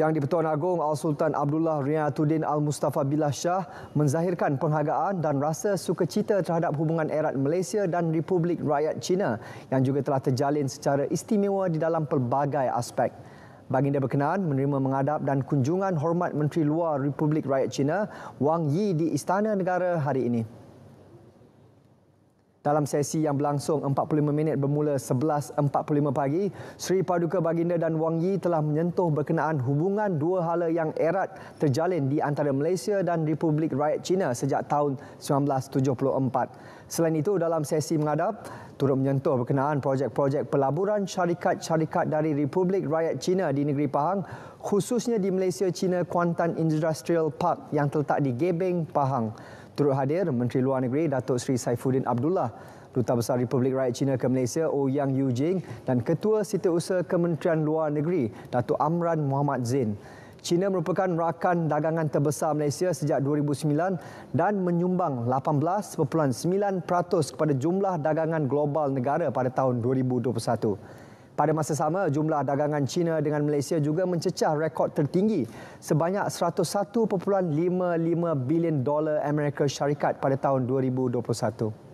Yang di-Pertuan Agong Al-Sultan Abdullah Riyatuddin Al-Mustafa Billah Shah menzahirkan penghargaan dan rasa sukacita terhadap hubungan erat Malaysia dan Republik Rakyat China yang juga telah terjalin secara istimewa di dalam pelbagai aspek. Baginda berkenaan menerima mengadap dan kunjungan hormat Menteri Luar Republik Rakyat China Wang Yi di Istana Negara hari ini. Dalam sesi yang berlangsung 45 minit bermula 11.45 pagi, Sri Paduka Baginda dan Wang Yi telah menyentuh berkenaan hubungan dua hala yang erat terjalin di antara Malaysia dan Republik Rakyat China sejak tahun 1974. Selain itu, dalam sesi mengadap turut menyentuh berkenaan projek-projek pelaburan syarikat-syarikat dari Republik Rakyat China di negeri Pahang, khususnya di Malaysia China Kuantan Industrial Park yang terletak di Gebeng, Pahang. Turut hadir Menteri Luar Negeri Datuk Seri Saifuddin Abdullah, Duta Besar Republik Rakyat China ke Malaysia Ouyang oh Yujing dan Ketua Setiausaha Kementerian Luar Negeri Datuk Amran Muhammad Zain. China merupakan rakan dagangan terbesar Malaysia sejak 2009 dan menyumbang 18.9% kepada jumlah dagangan global negara pada tahun 2021. Pada masa sama, jumlah dagangan China dengan Malaysia juga mencecah rekod tertinggi sebanyak 101.55 bilion dolar Amerika Syarikat pada tahun 2021.